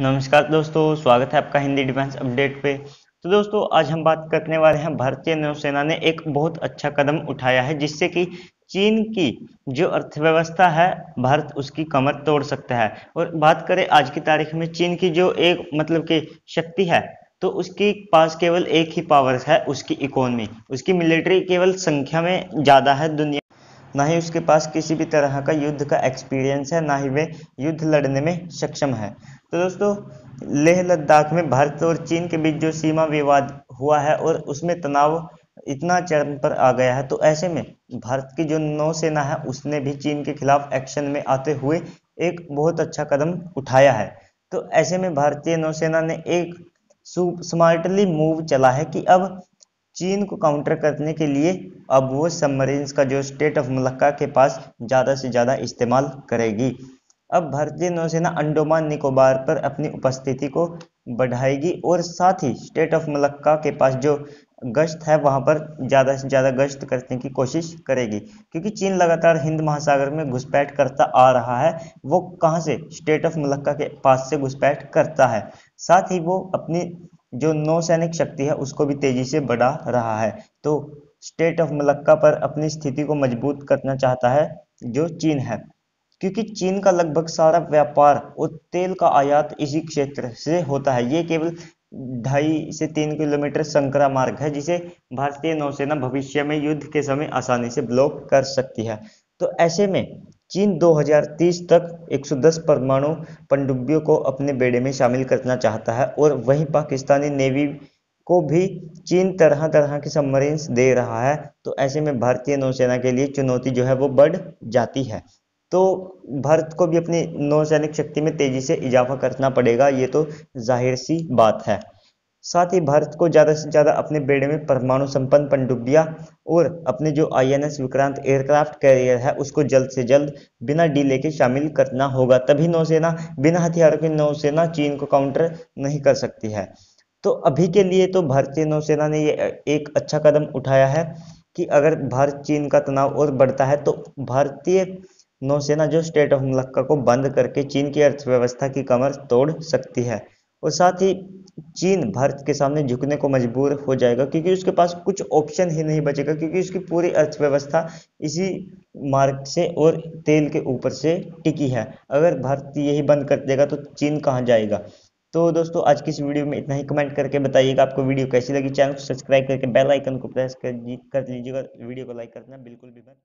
नमस्कार दोस्तों स्वागत है आपका हिंदी डिफेंस अपडेट पे तो दोस्तों आज हम बात करने वाले हैं भारतीय नौसेना ने एक बहुत अच्छा कदम उठाया है जिससे कि चीन की जो अर्थव्यवस्था है भारत उसकी कमर तोड़ सकता है और बात करें आज की तारीख में चीन की जो एक मतलब की शक्ति है तो उसकी पास केवल एक ही पावर है उसकी इकोनॉमी उसकी मिलिट्री केवल संख्या में ज़्यादा है दुनिया ना ही उसके पास किसी भी तरह का युद्ध का एक्सपीरियंस है ना ही वे युद्ध लड़ने में सक्षम है तो दोस्तों लेह लद्दाख में भारत और चीन के बीच जो सीमा विवाद हुआ है और उसमें तनाव इतना चरम पर आ गया है तो ऐसे में भारत की जो नौसेना है उसने भी चीन के खिलाफ एक्शन में आते हुए एक बहुत अच्छा कदम उठाया है तो ऐसे में भारतीय नौसेना ने एक स्मार्टली मूव चला है कि अब चीन को काउंटर करने के लिए अब वो सबमरीन्स का जो स्टेट ऑफ मलक्का के पास ज़्यादा से ज़्यादा इस्तेमाल करेगी अब भारतीय नौसेना अंडोमान निकोबार पर अपनी उपस्थिति को बढ़ाएगी और साथ ही स्टेट ऑफ मलक्का के पास जो गश्त है वहाँ पर ज़्यादा से ज़्यादा गश्त करने की कोशिश करेगी क्योंकि चीन लगातार हिंद महासागर में घुसपैठ करता आ रहा है वो कहाँ से स्टेट ऑफ मलक्का के पास से घुसपैठ करता है साथ ही वो अपनी जो नौसैनिक शक्ति है उसको भी तेजी से बढ़ा रहा है तो स्टेट ऑफ मलक्का पर अपनी स्थिति को मजबूत करना चाहता है जो चीन है क्योंकि चीन का लगभग सारा व्यापार और तेल का आयात इसी क्षेत्र से होता है ये केवल ढाई से तीन किलोमीटर संकरा मार्ग है जिसे भारतीय नौसेना भविष्य में युद्ध के समय आसानी से ब्लॉक कर सकती है तो ऐसे में चीन 2030 तक 110 परमाणु पनडुब्बियों को अपने बेड़े में शामिल करना चाहता है और वहीं पाकिस्तानी नेवी को भी चीन तरह तरह के सबमरीन दे रहा है तो ऐसे में भारतीय नौसेना के लिए चुनौती जो है वो बढ़ जाती है तो भारत को भी अपनी नौसैनिक शक्ति में तेजी से इजाफा करना पड़ेगा ये तो जाहिर सी बात है साथ ही भारत को ज़्यादा से ज़्यादा अपने बेड़े में परमाणु संपन्न पनडुब्बिया और अपने जो आईएनएस विक्रांत एयरक्राफ्ट कैरियर है उसको जल्द से जल्द बिना डीले के शामिल करना होगा तभी नौसेना बिना हथियारों के नौसेना चीन को काउंटर नहीं कर सकती है तो अभी के लिए तो भारतीय नौसेना ने ये एक अच्छा कदम उठाया है कि अगर भारत चीन का तनाव और बढ़ता है तो भारतीय नौसेना जो स्टेट ऑफ मुलक्का को बंद करके चीन की अर्थव्यवस्था की कमर तोड़ सकती है और साथ ही चीन भारत के सामने झुकने को मजबूर हो जाएगा क्योंकि उसके पास कुछ ऑप्शन ही नहीं बचेगा क्योंकि उसकी पूरी अर्थव्यवस्था इसी मार्ग से और तेल के ऊपर से टिकी है अगर भारत यही बंद कर देगा तो चीन कहाँ जाएगा तो दोस्तों आज की इस वीडियो में इतना ही कमेंट करके बताइएगा आपको वीडियो कैसी लगी चैनल को सब्सक्राइब करके बेल आइकन को प्रेस कर कर लीजिएगा वीडियो को लाइक करना बिल्कुल भी मत